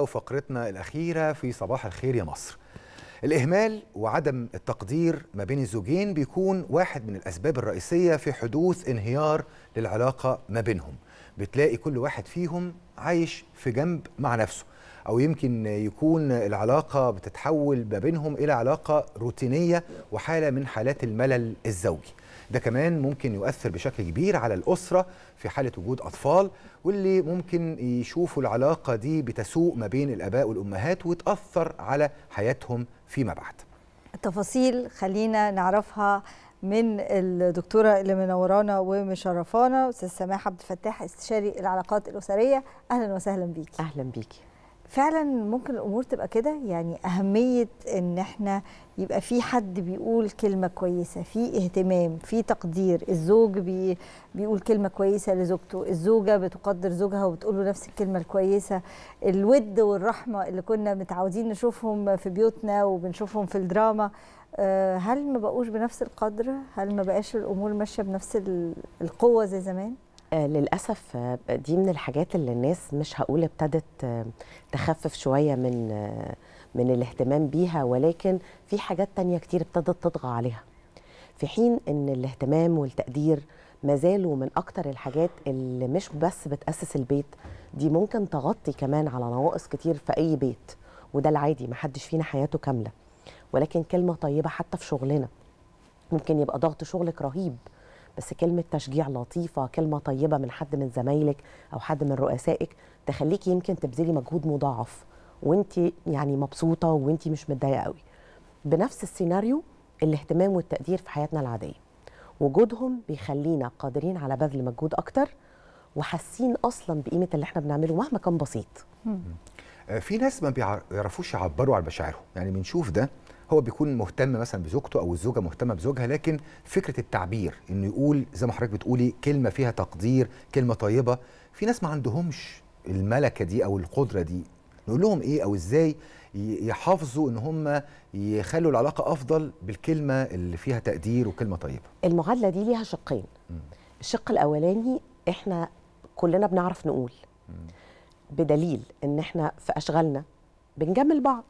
وفقرتنا الأخيرة في صباح الخير يا مصر الإهمال وعدم التقدير ما بين الزوجين بيكون واحد من الأسباب الرئيسية في حدوث انهيار للعلاقة ما بينهم بتلاقي كل واحد فيهم عايش في جنب مع نفسه أو يمكن يكون العلاقة بتتحول ما بينهم إلى علاقة روتينية وحالة من حالات الملل الزوجي ده كمان ممكن يؤثر بشكل كبير على الأسرة في حالة وجود أطفال واللي ممكن يشوفوا العلاقة دي بتسوء ما بين الآباء والأمهات وتأثر على حياتهم فيما بعد التفاصيل خلينا نعرفها من الدكتوره اللي منورانا ومشرفانا استاذ سماح عبد الفتاح استشاري العلاقات الاسريه اهلا وسهلا بيكي اهلا بيكي فعلا ممكن الامور تبقى كده يعني اهميه ان احنا يبقى في حد بيقول كلمه كويسه في اهتمام في تقدير الزوج بي بيقول كلمه كويسه لزوجته الزوجه بتقدر زوجها وبتقول له نفس الكلمه الكويسه الود والرحمه اللي كنا متعودين نشوفهم في بيوتنا وبنشوفهم في الدراما آه، هل ما بقوش بنفس القدر هل ما بقاش الامور ماشيه بنفس القوه زي زمان آه، للأسف آه، دي من الحاجات اللي الناس مش هقول ابتدت آه، تخفف شوية من من الاهتمام بيها ولكن في حاجات تانية كتير ابتدت تطغى عليها في حين ان الاهتمام والتقدير ما زالوا من اكتر الحاجات اللي مش بس بتأسس البيت دي ممكن تغطي كمان على نواقص كتير في اي بيت وده العادي ما حدش فينا حياته كاملة ولكن كلمة طيبة حتى في شغلنا ممكن يبقى ضغط شغلك رهيب بس كلمه تشجيع لطيفه كلمه طيبه من حد من زمايلك او حد من رؤسائك تخليكي يمكن تبذلي مجهود مضاعف وانت يعني مبسوطه وانت مش متضايقه قوي بنفس السيناريو الاهتمام والتقدير في حياتنا العاديه وجودهم بيخلينا قادرين على بذل مجهود اكتر وحاسين اصلا بقيمه اللي احنا بنعمله مهما كان بسيط آه، في ناس ما بيعرفوش يعبروا عن مشاعرهم يعني بنشوف ده هو بيكون مهتم مثلا بزوجته او الزوجه مهتمه بزوجها لكن فكره التعبير انه يقول زي ما حضرتك بتقولي كلمه فيها تقدير كلمه طيبه في ناس ما عندهمش الملكه دي او القدره دي نقول لهم ايه او ازاي يحافظوا ان هم يخلوا العلاقه افضل بالكلمه اللي فيها تقدير وكلمه طيبه المعادله دي ليها شقين الشق الاولاني احنا كلنا بنعرف نقول بدليل ان احنا في اشغالنا بنجمل بعض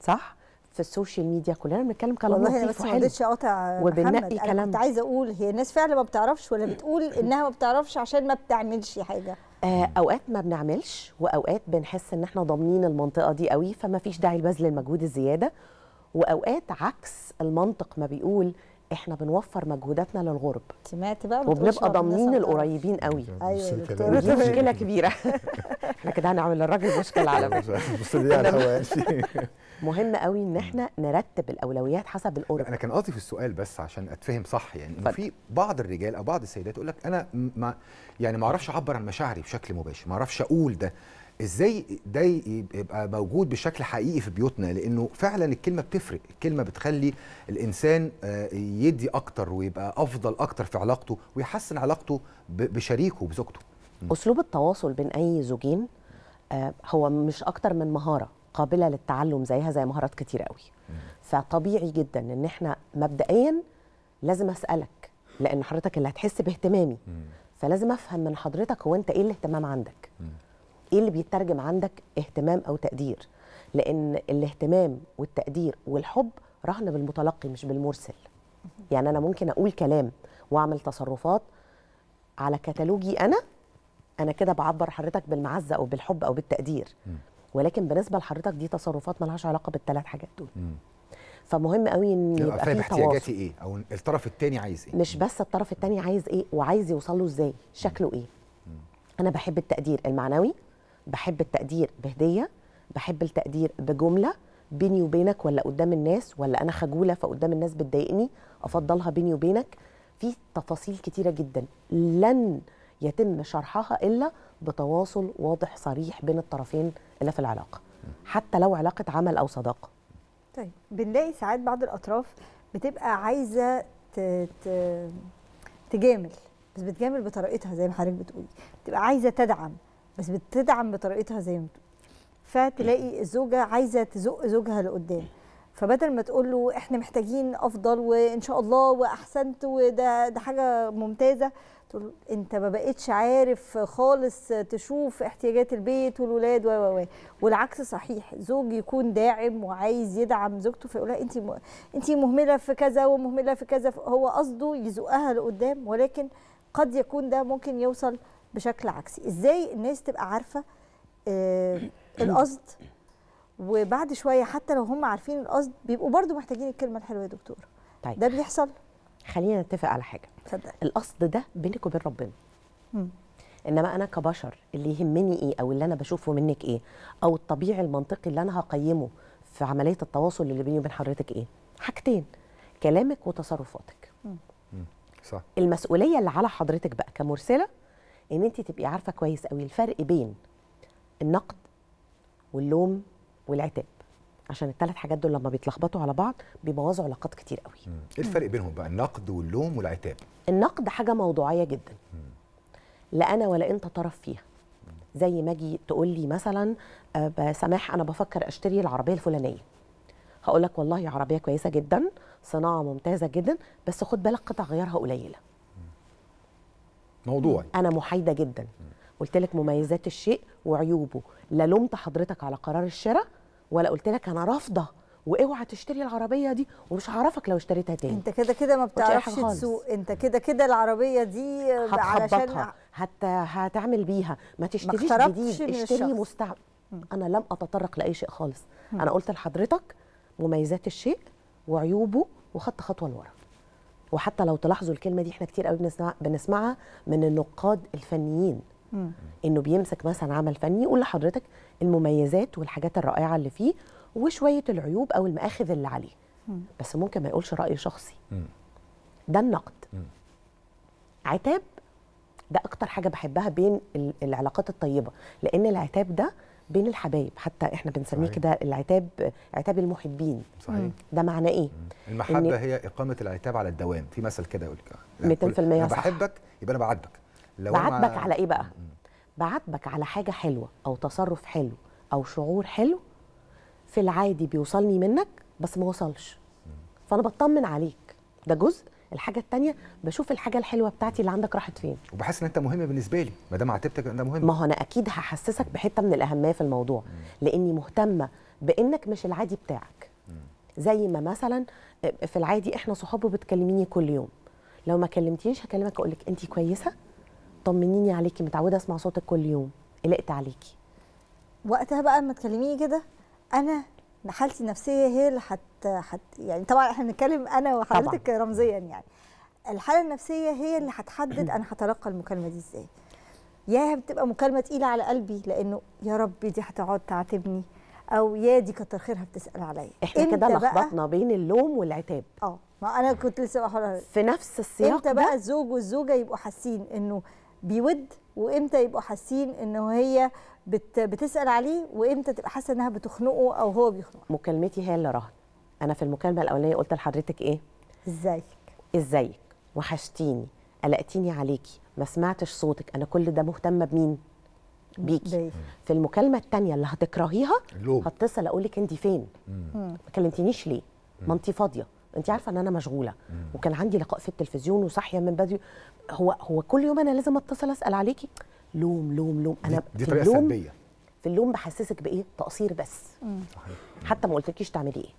صح في السوشيال ميديا كلنا بنتكلم كلام والله لطيف والله بس ما اقاطع وبننقي كلام كنت عايزه اقول هي الناس فعلا ما بتعرفش ولا بتقول انها ما بتعرفش عشان ما بتعملش حاجه آه، اوقات ما بنعملش واوقات بنحس ان احنا ضامنين المنطقه دي قوي فما فيش داعي لبذل المجهود الزياده واوقات عكس المنطق ما بيقول احنا بنوفر مجهوداتنا للغرب سمعت بقى وبنبقى ضامنين القريبين قوي ايوه, أيوة، دي مشكله كبيره احنا كده هنعمل للراجل مشكله على فكره بص على مهم قوي ان احنا نرتب الاولويات حسب القرب انا كان قصدي في السؤال بس عشان اتفهم صح يعني انه في بعض الرجال او بعض السيدات يقول لك انا ما يعني ما اعرفش اعبر عن مشاعري بشكل مباشر ما اعرفش اقول ده ازاي ده يبقى موجود بشكل حقيقي في بيوتنا لانه فعلا الكلمه بتفرق الكلمه بتخلي الانسان آه، يدي اكتر ويبقى افضل اكتر في علاقته ويحسن علاقته بشريكه وبزوجته اسلوب التواصل بين اي زوجين آه، هو مش اكتر من مهاره قابله للتعلم زيها زي مهارات كتير قوي فطبيعي جدا ان احنا مبدئيا لازم اسالك لان حضرتك اللي هتحس باهتمامي فلازم افهم من حضرتك هو انت ايه الاهتمام عندك ايه اللي بيترجم عندك اهتمام او تقدير لان الاهتمام والتقدير والحب رهن بالمتلقي مش بالمرسل يعني انا ممكن اقول كلام واعمل تصرفات على كتالوجي انا انا كده بعبر حضرتك بالمعزه او بالحب او بالتقدير ولكن بالنسبه لحضرتك دي تصرفات مالهاش علاقه بالثلاث حاجات دول فمهم قوي ان يبقى فاهم احتياجاتي ايه او الطرف الثاني عايز ايه مش بس الطرف الثاني عايز ايه وعايز يوصل له ازاي شكله ايه انا بحب التقدير المعنوي بحب التقدير بهديه بحب التقدير بجمله بيني وبينك ولا قدام الناس ولا انا خجوله فقدام الناس بتضايقني افضلها بيني وبينك في تفاصيل كتيره جدا لن يتم شرحها إلا بتواصل واضح صريح بين الطرفين اللي في العلاقة حتى لو علاقة عمل أو صداقة طيب بنلاقي ساعات بعض الأطراف بتبقى عايزة تجامل بس بتجامل بطريقتها زي ما حضرتك بتقولي بتبقى عايزة تدعم بس بتدعم بطريقتها زي ما بتقولي فتلاقي الزوجة عايزة تزق زوجها لقدام فبدل ما تقول له احنا محتاجين افضل وان شاء الله واحسنت وده ده حاجه ممتازه تقول انت ما بقتش عارف خالص تشوف احتياجات البيت والولاد و و والعكس صحيح زوج يكون داعم وعايز يدعم زوجته فيقول لها انت م... انت مهمله في كذا ومهمله في كذا هو قصده يزقها لقدام ولكن قد يكون ده ممكن يوصل بشكل عكسي ازاي الناس تبقى عارفه آه القصد وبعد شويه حتى لو هم عارفين القصد بيبقوا برضو محتاجين الكلمه الحلوه يا دكتوره طيب. ده بيحصل خلينا نتفق على حاجه صدق. القصد ده بينك وبين ربنا م. انما انا كبشر اللي يهمني ايه او اللي انا بشوفه منك ايه او الطبيعي المنطقي اللي انا هقيمه في عمليه التواصل اللي بيني وبين حضرتك ايه حاجتين كلامك وتصرفاتك صح المسؤوليه اللي على حضرتك بقى كمرسله ان انت تبقي عارفه كويس قوي الفرق بين النقد واللوم والعتاب عشان الثلاث حاجات دول لما بيتلخبطوا على بعض بيبوظوا علاقات كتير قوي ايه الفرق بينهم بقى النقد واللوم والعتاب النقد حاجه موضوعيه جدا لا انا ولا انت طرف فيها زي ما اجي تقول لي مثلا آه، سماح انا بفكر اشتري العربيه الفلانيه هقول لك والله عربيه كويسه جدا صناعه ممتازه جدا بس خد بالك قطع غيارها قليله موضوعي انا محايده جدا قلت لك مميزات الشيء وعيوبه لا لومت حضرتك على قرار الشراء ولا قلت لك انا رافضه واوعى تشتري العربيه دي ومش هعرفك لو اشتريتها تاني انت كده كده ما بتعرفش تسوق انت كده كده العربيه دي علشان حتى هتعمل بيها ما تشتريش جديد اشتري مستعمل انا لم اتطرق لاي شيء خالص م. انا قلت لحضرتك مميزات الشيء وعيوبه وخدت خطوه لورا وحتى لو تلاحظوا الكلمه دي احنا كتير قوي بنسمع بنسمعها من النقاد الفنيين انه بيمسك مثلا عمل فني يقول لحضرتك المميزات والحاجات الرائعه اللي فيه وشويه العيوب او المآخذ اللي عليه بس ممكن ما يقولش راي شخصي ده النقد عتاب ده اكتر حاجه بحبها بين العلاقات الطيبه لان العتاب ده بين الحبايب حتى احنا بنسميه كده العتاب عتاب المحبين صحيح ده معناه ايه المحبه هي اقامه العتاب على الدوام في مثل كده يقول لك 100% صح بحبك يبقى انا بعاتبك لو بعاتبك على ايه بقى؟ بعاتبك على حاجه حلوه او تصرف حلو او شعور حلو في العادي بيوصلني منك بس ما وصلش فانا بطمن عليك ده جزء الحاجه الثانيه بشوف الحاجه الحلوه بتاعتي اللي عندك راحت فين وبحس ان انت مهم بالنسبه لي ما دام عاتبتك انت مهم ما هو انا اكيد هحسسك بحته من الاهميه في الموضوع لاني مهتمه بانك مش العادي بتاعك زي ما مثلا آه، في العادي احنا صحاب وبتكلميني كل يوم لو ما كلمتنيش هكلمك اقول لك انت كويسه طمنيني عليكي متعوده اسمع صوتك كل يوم قلقت عليكي وقتها بقى لما تكلميني كده انا حالتي النفسيه هي اللي حت, حت يعني طبعا احنا بنتكلم انا وحضرتك رمزيا يعني الحاله النفسيه هي اللي هتحدد انا هتلقى المكالمه دي ازاي يا بتبقى مكالمه تقيله على قلبي لانه يا ربي دي هتقعد تعاتبني او يا دي كتر خيرها بتسال عليا احنا كده لخبطنا بين اللوم والعتاب اه ما انا كنت لسه بقول في نفس السياق امتى بقى الزوج والزوجه يبقوا حاسين انه بيود وامتى يبقوا حاسين ان هي بت بتسال عليه وامتى تبقى حاسه انها بتخنقه او هو بيخنقها مكالمتي هي اللي راهن انا في المكالمه الاولانيه قلت لحضرتك ايه ازيك ازيك وحشتيني قلقتيني عليكي ما سمعتش صوتك انا كل ده مهتمه بمين بيكي بي. في المكالمه الثانيه اللي هتكرهيها هتصل اقول لك انت فين ما كلمتينيش ليه ما انت فاضيه انت عارفه ان انا مشغوله وكان عندي لقاء في التلفزيون وصاحيه من بدري هو هو كل يوم انا لازم اتصل اسال عليكي لوم لوم لوم انا دي, دي طريقه سلبيه في اللوم بحسسك بايه تقصير بس مم. حتى ما قلتلكيش تعملي ايه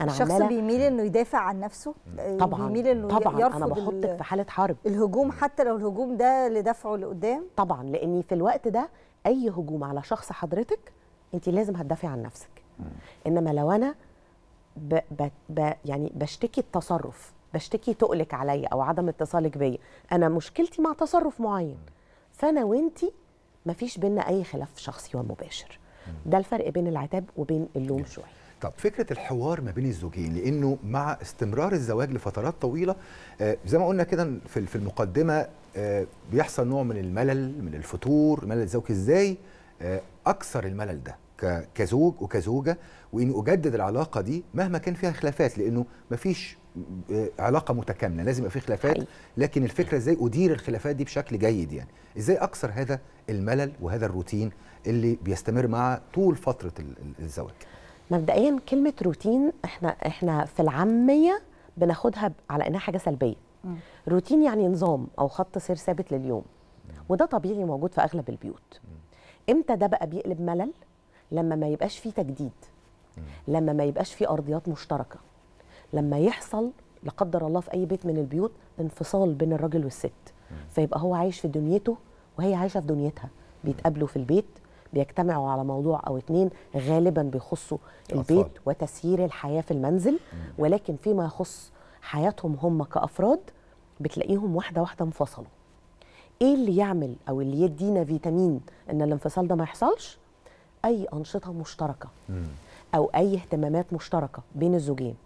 انا الشخص عمالة بيميل انه يدافع عن نفسه آه، طبعا بيميل انه طبعا يرفض انا بحطك في حاله حرب الهجوم حتى لو الهجوم ده لدفعه لقدام طبعا لان في الوقت ده اي هجوم على شخص حضرتك انت لازم هتدافعي عن نفسك مم. انما لو انا ب ب ب يعني بشتكي التصرف بشتكي تقلك عليا او عدم اتصالك بيا انا مشكلتي مع تصرف معين فانا وانتي مفيش بينا اي خلاف شخصي ومباشر ده الفرق بين العتاب وبين اللوم شويه طب فكره الحوار ما بين الزوجين لانه مع استمرار الزواج لفترات طويله آه، زي ما قلنا كده في المقدمه آه، بيحصل نوع من الملل من الفتور ملل الزوج ازاي آه، اكثر الملل ده كزوج وكزوجه واني اجدد العلاقه دي مهما كان فيها خلافات لانه مفيش آه، علاقه متكامله لازم يبقى في خلافات لكن الفكره ازاي ادير الخلافات دي بشكل جيد يعني ازاي اكسر هذا الملل وهذا الروتين اللي بيستمر مع طول فتره الزواج مبدئيا كلمه روتين احنا احنا في العاميه بناخدها على انها حاجه سلبيه روتين يعني نظام او خط سير ثابت لليوم وده طبيعي موجود في اغلب البيوت امتى ده بقى بيقلب ملل لما ما يبقاش فيه تجديد لما ما يبقاش في ارضيات مشتركه لما يحصل لا قدر الله في اي بيت من البيوت انفصال بين الراجل والست فيبقى هو عايش في دنيته وهي عايشه في دنيتها بيتقابلوا في البيت بيجتمعوا على موضوع او اتنين غالبا بيخصوا البيت أطفال. وتسيير الحياه في المنزل ولكن فيما يخص حياتهم هم كافراد بتلاقيهم واحده واحده انفصلوا ايه اللي يعمل او اللي يدينا فيتامين ان الانفصال ده ما يحصلش اي انشطه مشتركه او اي اهتمامات مشتركه بين الزوجين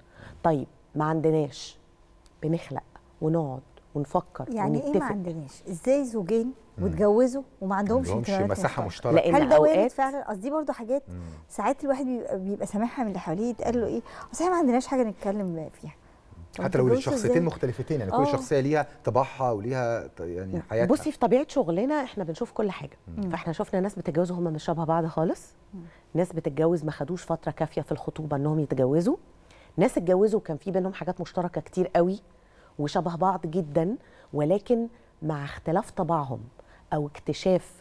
طيب ما عندناش بنخلق ونقعد ونفكر يعني ونتفق. ايه ما عندناش ازاي زوجين واتجوزوا وما عندهمش مساحه مشتركه لأن هل ده وارد فعلا قصدي برضو برضه حاجات ساعات الواحد بيبقى, سامحها سامعها من اللي حواليه يتقال له ايه اصل احنا ما عندناش حاجه نتكلم فيها حتى لو الشخصيتين مختلفتين يعني كل آه. شخصيه ليها طباعها وليها يعني حياتها بصي في طبيعه شغلنا احنا بنشوف كل حاجه مم. فاحنا شفنا ناس بتتجوز هم مش شبه بعض خالص مم. ناس بتتجوز ما خدوش فتره كافيه في الخطوبه انهم يتجوزوا ناس اتجوزوا وكان في بينهم حاجات مشتركه كتير قوي وشبه بعض جدا ولكن مع اختلاف طباعهم او اكتشاف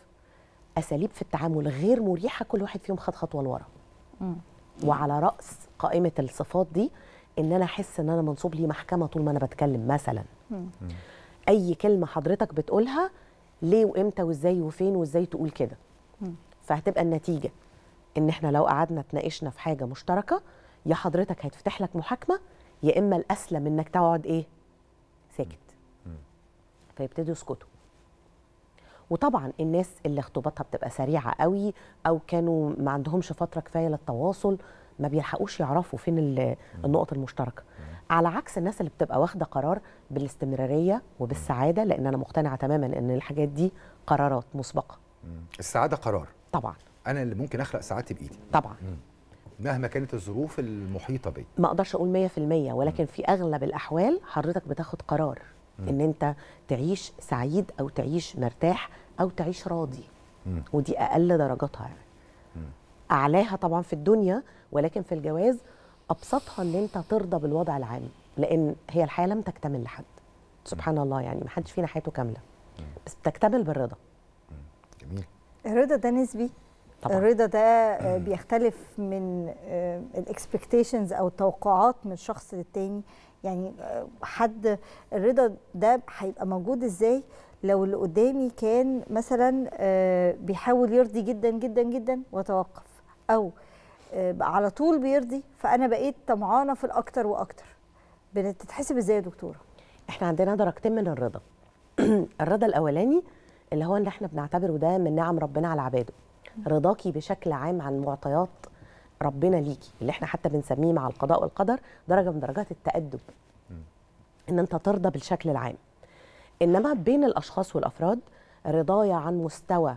اساليب في التعامل غير مريحه كل واحد فيهم خد خطوه لورا وعلى راس قائمه الصفات دي ان انا احس ان انا منصوب لي محكمه طول ما انا بتكلم مثلا مم. اي كلمه حضرتك بتقولها ليه وامتى وازاي وفين وازاي تقول كده فهتبقى النتيجه ان احنا لو قعدنا اتناقشنا في حاجه مشتركه يا حضرتك هيتفتح لك محاكمه يا اما الاسلم انك تقعد ايه ساكت فيبتدوا يسكتوا وطبعا الناس اللي خطوباتها بتبقى سريعه قوي او كانوا ما عندهمش فتره كفايه للتواصل ما بيلحقوش يعرفوا فين النقط المشتركه على عكس الناس اللي بتبقى واخده قرار بالاستمراريه وبالسعاده لان انا مقتنعه تماما ان الحاجات دي قرارات مسبقه السعاده قرار طبعا انا اللي ممكن اخلق سعادتي بايدي طبعا مهما كانت الظروف المحيطه بي ما اقدرش اقول 100% ولكن في اغلب الاحوال حضرتك بتاخد قرار ان انت تعيش سعيد او تعيش مرتاح او تعيش راضي ودي اقل درجاتها يعني اعلاها طبعا في الدنيا ولكن في الجواز ابسطها ان انت ترضى بالوضع العام لان هي الحياه لم تكتمل لحد سبحان الله يعني ما حدش فينا حياته كامله بس بتكتمل بالرضا جميل الرضا ده نسبي طبعا. الرضا ده آه، بيختلف من آه، الاكسبكتيشنز او التوقعات من شخص للتاني يعني آه، حد الرضا ده هيبقى موجود ازاي لو اللي قدامي كان مثلا بيحاول يرضي جدا جدا جدا وتوقف او آه، على طول بيرضي فانا بقيت طمعانه في الاكتر واكتر بتتحسب ازاي يا دكتوره احنا عندنا درجتين من الرضا الرضا الاولاني اللي هو ان احنا بنعتبره ده من نعم ربنا على عباده رضاكي بشكل عام عن معطيات ربنا ليكي اللي احنا حتى بنسميه مع القضاء والقدر درجه من درجات التادب ان انت ترضى بالشكل العام انما بين الاشخاص والافراد رضايا عن مستوى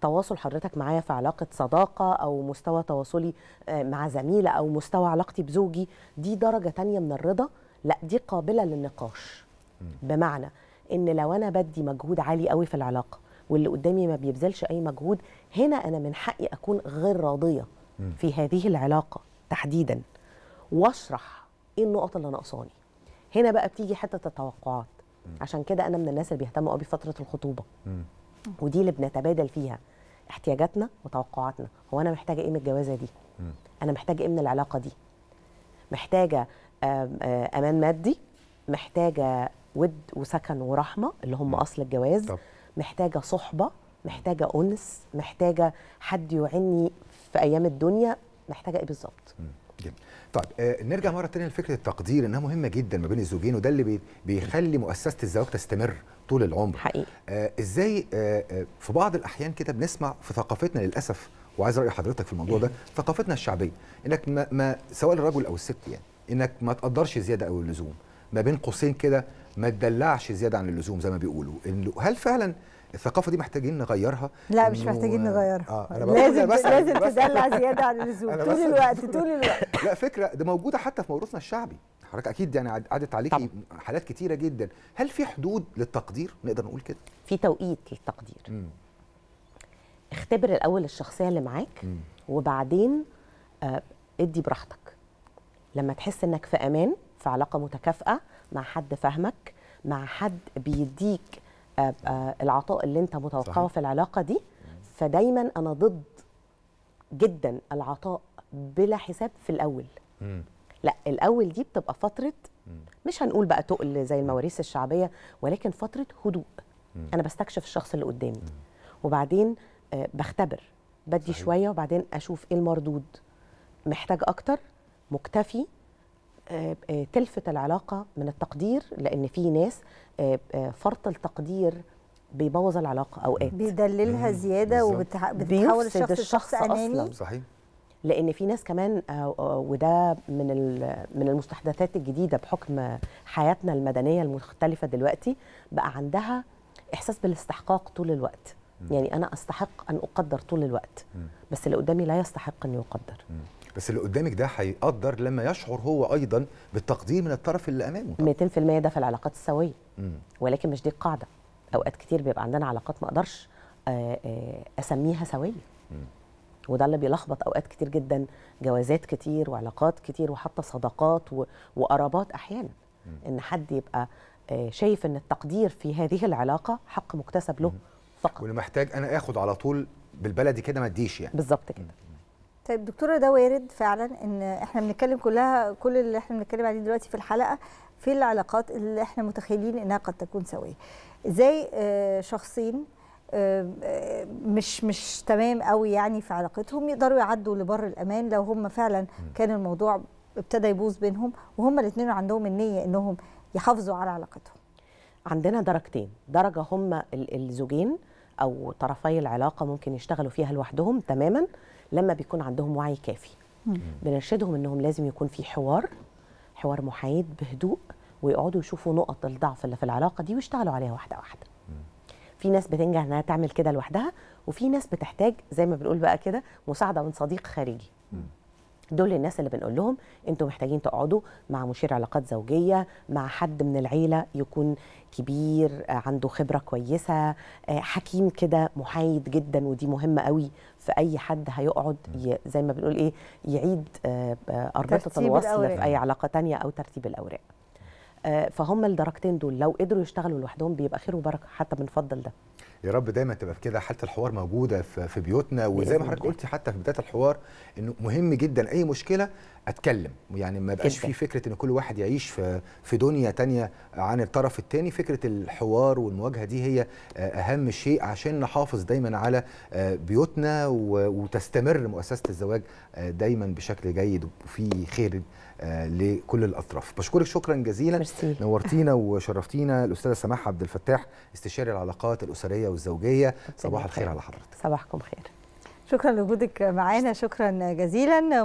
تواصل حضرتك معايا في علاقه صداقه او مستوى تواصلي آه، مع زميله او مستوى علاقتي بزوجي دي درجه تانية من الرضا لا دي قابله للنقاش بمعنى ان لو انا بدي مجهود عالي قوي في العلاقه واللي قدامي ما بيبذلش اي مجهود هنا انا من حقي اكون غير راضيه في هذه العلاقه تحديدا واشرح ايه النقط اللي ناقصاني هنا بقى بتيجي حته التوقعات عشان كده انا من الناس اللي بيهتموا قوي بفتره الخطوبه ودي اللي بنتبادل فيها احتياجاتنا وتوقعاتنا هو انا محتاجه ايه من الجوازه دي انا محتاجه ايه من العلاقه دي محتاجه امان مادي محتاجه ود وسكن ورحمه اللي هم اصل الجواز طب. محتاجه صحبه محتاجه انس محتاجه حد يعيني في ايام الدنيا محتاجه ايه بالظبط جميل. طيب آه نرجع مره ثانيه لفكره التقدير انها مهمه جدا ما بين الزوجين وده اللي بيخلي مؤسسه الزواج تستمر طول العمر حقيقي آه ازاي آه،, آه في بعض الاحيان كده بنسمع في ثقافتنا للاسف وعايز راي حضرتك في الموضوع ده ثقافتنا الشعبيه انك ما, ما سواء الرجل او الست يعني انك ما تقدرش زياده او اللزوم ما بين قوسين كده ما تدلعش زياده عن اللزوم زي ما بيقولوا هل فعلا الثقافه دي محتاجين نغيرها لا مش محتاجين آه، نغيرها آه أنا لازم بس لازم تدلع زياده عن اللزوم طول الوقت طول الوقت لا فكره ده موجوده حتى في موروثنا الشعبي حضرتك اكيد يعني عدت عليكي حالات كتيره جدا هل في حدود للتقدير نقدر نقول كده في توقيت للتقدير مم. اختبر الاول الشخصيه اللي معاك وبعدين آه ادي براحتك لما تحس انك في امان في علاقه متكافئه مع حد فاهمك مع حد بيديك العطاء اللي انت متوقعه في العلاقه دي فدايما انا ضد جدا العطاء بلا حساب في الاول لا الاول دي بتبقى فتره مش هنقول بقى تقل زي المواريث الشعبيه ولكن فتره هدوء انا بستكشف الشخص اللي قدامي وبعدين آه، بختبر بدي صحيح. شويه وبعدين اشوف ايه المردود محتاج اكتر مكتفي آه، آه، تلفت العلاقه من التقدير لان في ناس آه، فرط التقدير بيبوظ العلاقه اوقات بيدللها زياده وبتحول الشخص الشخص اناني أصلاً. صحيح لان في ناس كمان وده من من المستحدثات الجديده بحكم حياتنا المدنيه المختلفه دلوقتي بقى عندها احساس بالاستحقاق طول الوقت م. يعني انا استحق ان اقدر طول الوقت م. بس اللي قدامي لا يستحق ان يقدر م. بس اللي قدامك ده هيقدر لما يشعر هو ايضا بالتقدير من الطرف اللي امامه طبعا. 200% ده في العلاقات السويه ولكن مش دي القاعده اوقات كتير بيبقى عندنا علاقات ما اقدرش آه، آه، اسميها سويه وده اللي بيلخبط اوقات كتير جدا جوازات كتير وعلاقات كتير وحتى صداقات وقرابات احيانا ان حد يبقى آه، شايف ان التقدير في هذه العلاقه حق مكتسب له فقط واللي محتاج انا اخد على طول بالبلدي كده ما اديش يعني بالظبط كده طيب دكتوره ده وارد فعلا ان احنا بنتكلم كلها كل اللي احنا بنتكلم عليه دلوقتي في الحلقه في العلاقات اللي احنا متخيلين انها قد تكون سويه ازاي آه، شخصين آه، آه، مش مش تمام قوي يعني في علاقتهم يقدروا يعدوا لبر الامان لو هم فعلا كان الموضوع ابتدى يبوظ بينهم وهم الاثنين عندهم النيه انهم يحافظوا على علاقتهم عندنا درجتين درجه هم الزوجين او طرفي العلاقه ممكن يشتغلوا فيها لوحدهم تماما لما بيكون عندهم وعي كافي بنرشدهم انهم لازم يكون في حوار حوار محايد بهدوء ويقعدوا يشوفوا نقط الضعف اللي في العلاقه دي ويشتغلوا عليها واحده واحده في ناس بتنجح انها تعمل كده لوحدها وفي ناس بتحتاج زي ما بنقول بقى كده مساعده من صديق خارجي دول الناس اللي بنقول لهم انتم محتاجين تقعدوا مع مشير علاقات زوجيه مع حد من العيله يكون كبير آه، عنده خبره كويسه آه، حكيم كده محايد جدا ودي مهمه قوي في اي حد هيقعد زي ما بنقول ايه يعيد آه، اربطه الوصل الأوراق. في اي علاقه تانية او ترتيب الاوراق فهم الدرجتين دول لو قدروا يشتغلوا لوحدهم بيبقى خير وبركه حتى بنفضل ده يا رب دايما تبقى كده حاله الحوار موجوده في بيوتنا وزي ما حضرتك قلتي حتى في بدايه الحوار انه مهم جدا اي مشكله اتكلم يعني ما يبقاش في فكره ان كل واحد يعيش في في دنيا تانية عن الطرف الثاني فكره الحوار والمواجهه دي هي آه، اهم شيء عشان نحافظ دايما على آه، بيوتنا وتستمر مؤسسه الزواج آه، دايما بشكل جيد وفي خير آه، لكل الاطراف بشكرك شكرا جزيلا مرسي. نورتينا وشرفتينا الاستاذه سماح عبد الفتاح استشاري العلاقات الاسريه والزوجيه صباح الخير على حضرتك صباحكم خير شكرا لوجودك معانا شكرا جزيلا